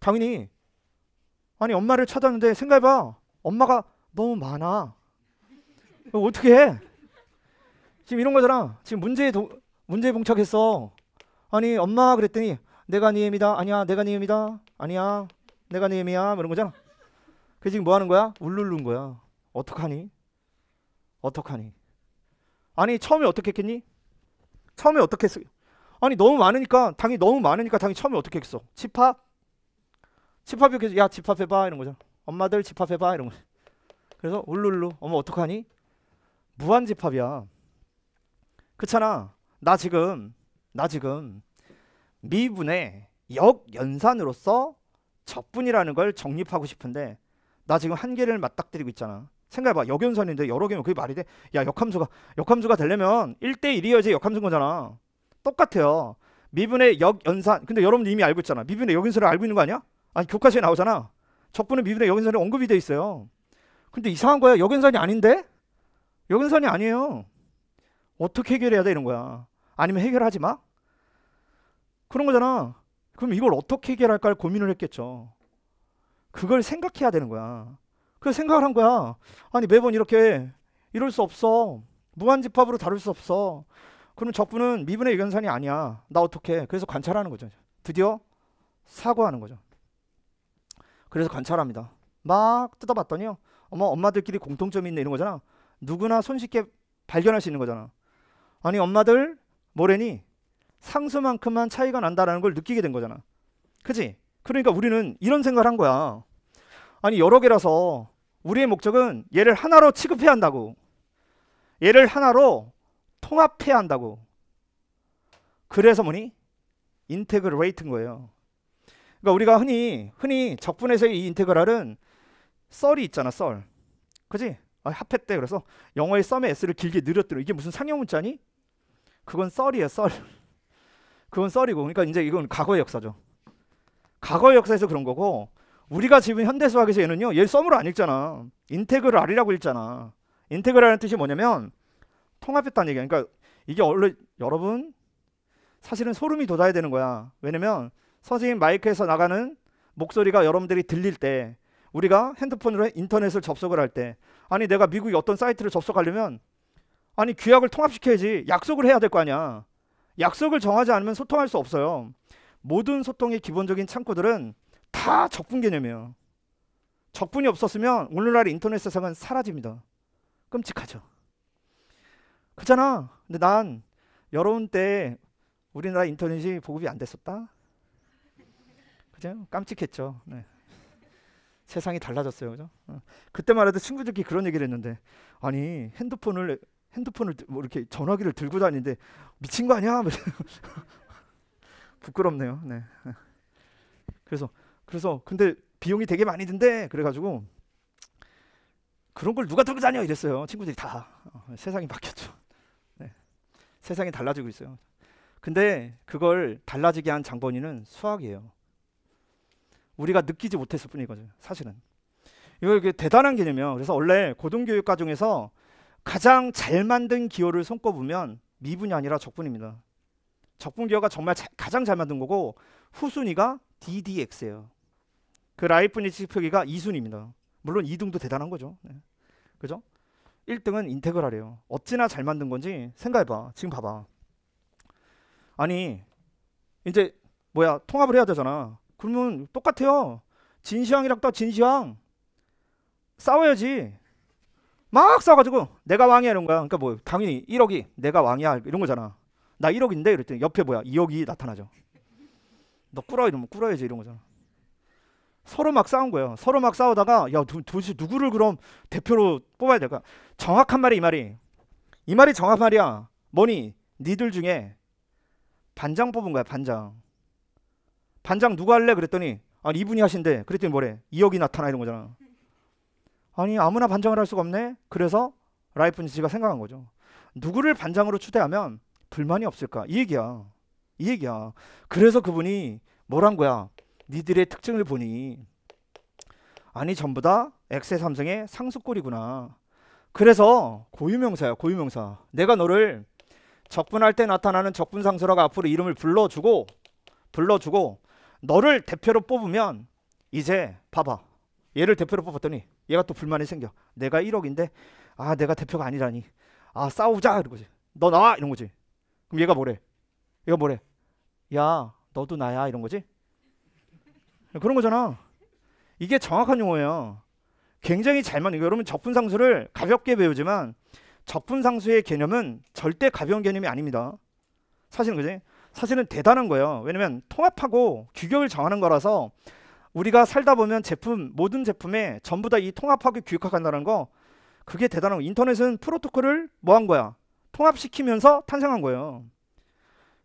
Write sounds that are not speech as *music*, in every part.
당연히 아니 엄마를 찾았는데 생각해봐 엄마가 너무 많아 어떻게 해 지금 이런 거잖아 지금 문제에 도, 문제에 봉착했어 아니 엄마 그랬더니 내가 네 니엠이다 아니야 내가 네 니엠이다 아니야 내가 니엠이야 네 뭐 이런 거잖아 그 지금 뭐 하는 거야 울룰는 거야 어떡하니 어떡하니 아니 처음에 어떻게 했겠니 처음에 어떻게 했어 아니 너무 많으니까 당이 너무 많으니까 당이 처음에 어떻게 했어 집합 집합이 계속 야 집합해봐 이런 거죠. 엄마들 집합해봐 이런 거. 그래서 울룰루 어머 어떡하니? 무한 집합이야. 그렇잖아. 나 지금 나 지금 미분의 역연산으로서 적분이라는 걸 정립하고 싶은데 나 지금 한계를 맞닥뜨리고 있잖아. 생각해봐. 역연산인데 여러 개면 그게 말이 돼? 야 역함수가 역함수가 되려면 1대1이어야지 역함수인 거잖아. 똑같아요. 미분의 역연산 근데 여러분 이미 알고 있잖아. 미분의 역연산을 알고 있는 거 아니야? 아니 교과서에 나오잖아. 적분의 미분의 역인선에 언급이 돼 있어요. 근데 이상한 거야. 역인선이 아닌데? 역인선이 아니에요. 어떻게 해결해야 되는 거야. 아니면 해결하지 마. 그런 거잖아. 그럼 이걸 어떻게 해결할까 고민을 했겠죠. 그걸 생각해야 되는 거야. 그래서 생각을 한 거야. 아니 매번 이렇게 이럴 수 없어. 무한집합으로 다룰 수 없어. 그럼 적분은 미분의 유견선이 아니야. 나 어떻게? 그래서 관찰하는 거죠. 드디어 사고하는 거죠. 그래서 관찰합니다. 막 뜯어봤더니요. 어머 엄마들끼리 공통점이 있네 이런 거잖아. 누구나 손쉽게 발견할 수 있는 거잖아. 아니 엄마들 뭐래니 상수만큼만 차이가 난다라는 걸 느끼게 된 거잖아. 그지? 그러니까 우리는 이런 생각을 한 거야. 아니 여러 개라서 우리의 목적은 얘를 하나로 취급해야 한다고. 얘를 하나로 통합해야 한다고. 그래서 뭐니? 인테그레이트인 거예요. 그러니까 우리가 흔히 흔히 적분에서의 이 인테그랄은 썰이 있잖아 썰 그지 아, 합했대 그래서 영어의 썸에 s를 길게 늘어뜨려 이게 무슨 상형 문자니 그건 썰이야 썰 그건 썰이고 그러니까 이제 이건 과거의 역사죠 과거의 역사에서 그런 거고 우리가 지금 현대 수학에서 얘는요 얘 썸으로 안 읽잖아 인테그랄이라고 읽잖아 인테그랄은 뜻이 뭐냐면 통합했다는 얘기야 그러니까 이게 원래 여러분 사실은 소름이 돋아야 되는 거야 왜냐면 선생님 마이크에서 나가는 목소리가 여러분들이 들릴 때 우리가 핸드폰으로 인터넷을 접속을 할 때 아니 내가 미국의 어떤 사이트를 접속하려면 아니 규약을 통합시켜야지 약속을 해야 될 거 아니야. 약속을 정하지 않으면 소통할 수 없어요. 모든 소통의 기본적인 창구들은 다 적분 개념이에요. 적분이 없었으면 오늘날 인터넷 세상은 사라집니다. 끔찍하죠. 그잖아. 근데 난 여러분 때 우리나라 인터넷이 보급이 안 됐었다. 그냥 깜찍했죠. 네. 세상이 달라졌어요, 그죠? 어. 그때말 해도 친구들끼리 그런 얘기를 했는데, 아니 핸드폰을 핸드폰을 뭐 이렇게 전화기를 들고 다니는데 미친 거 아니야? 뭐 *laughs* 부끄럽네요. 네. 그래서 그래서 근데 비용이 되게 많이 든데 그래가지고 그런 걸 누가 들고 다녀 이랬어요. 친구들이 다 어, 세상이 바뀌었죠. 네. 세상이 달라지고 있어요. 근데 그걸 달라지게 한 장본인은 수학이에요. 우리가 느끼지 못했을 뿐이거든요. 사실은. 이거 이게 대단한 개념이에요. 그래서 원래 고등교육 과정에서 가장 잘 만든 기호를 손꼽으면 미분이 아니라 적분입니다. 적분 기호가 정말 자, 가장 잘 만든 거고 후순위가 DDX예요. 그 라이프니치 표기가 2순위입니다. 물론 2등도 대단한 거죠. 네. 그죠? 1등은 인테그랄이에요. 어찌나 잘 만든 건지 생각해봐. 지금 봐봐. 아니 이제 뭐야 통합을 해야 되잖아. 그러면 똑같아요. 진시황이랑 또 진시황 싸워야지. 막 싸가지고 내가 왕이야 이런 거야. 그러니까 뭐 당연히 1억이 내가 왕이야 이런 거잖아. 나 1억인데 이랬더니 옆에 뭐야 2억이 나타나죠. 너 꾸러 이러면 꾸러야지 이런 거잖아. 서로 막 싸운 거예요. 서로 막 싸우다가 야 도, 도대체 누구를 그럼 대표로 뽑아야 될까? 정확한 말이 이 말이 이 말이 정확한 말이야. 뭐니? 니들 중에 반장 뽑은 거야 반장. 반장 누가 할래? 그랬더니 아 이분이 하신대. 그랬더니 뭐래? 2억이 나타나 이런 거잖아. 아니 아무나 반장을 할 수가 없네. 그래서 라이프니치가 생각한 거죠. 누구를 반장으로 추대하면 불만이 없을까? 이 얘기야. 이 얘기야. 그래서 그분이 뭐란 거야? 니들의 특징을 보니 아니 전부 다 엑세 삼성의 상수골이구나 그래서 고유명사야 고유명사. 내가 너를 적분할 때 나타나는 적분상수라고 앞으로 이름을 불러주고 불러주고 너를 대표로 뽑으면 이제 봐봐. 얘를 대표로 뽑았더니 얘가 또 불만이 생겨. 내가 1억인데 아 내가 대표가 아니라니. 아 싸우자 이런 거지. 너 나와 이런 거지. 그럼 얘가 뭐래? 얘가 뭐래? 야 너도 나야 이런 거지. 그런 거잖아. 이게 정확한 용어예요. 굉장히 잘 맞는 거예요 여러분 적분 상수를 가볍게 배우지만 적분 상수의 개념은 절대 가벼운 개념이 아닙니다. 사실 은 그지? 사실은 대단한 거예요. 왜냐면 통합하고 규격을 정하는 거라서 우리가 살다 보면 제품 모든 제품에 전부 다 이 통합하고 규격화한다는 거 그게 대단한 거. 인터넷은 프로토콜을 뭐 한 거야? 통합시키면서 탄생한 거예요.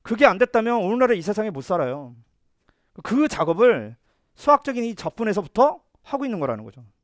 그게 안 됐다면 오늘날의 이 세상에 못 살아요. 그 작업을 수학적인 이 접근에서부터 하고 있는 거라는 거죠.